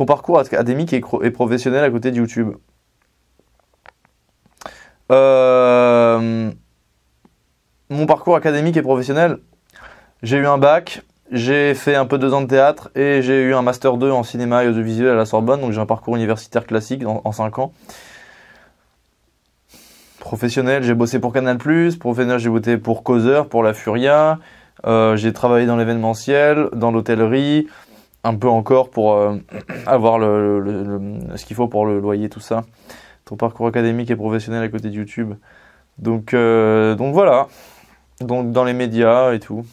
Mon parcours académique et, professionnel à côté de YouTube. Euh, mon parcours académique et professionnel, j'ai eu un bac, j'ai fait un peu deux ans de théâtre et j'ai eu un master 2 en cinéma et audiovisuel à la Sorbonne, donc j'ai un parcours universitaire classique en, cinq ans. Professionnel, j'ai bossé pour Canal+, professionnel, j'ai voté pour Causeur, pour La Furia, euh, j'ai travaillé dans l'événementiel, dans l'hôtellerie, un peu encore pour euh, avoir le, ce qu'il faut pour le loyer, tout ça. Ton parcours académique et professionnel à côté de YouTube. Donc, euh, donc voilà. Donc dans les médias et tout.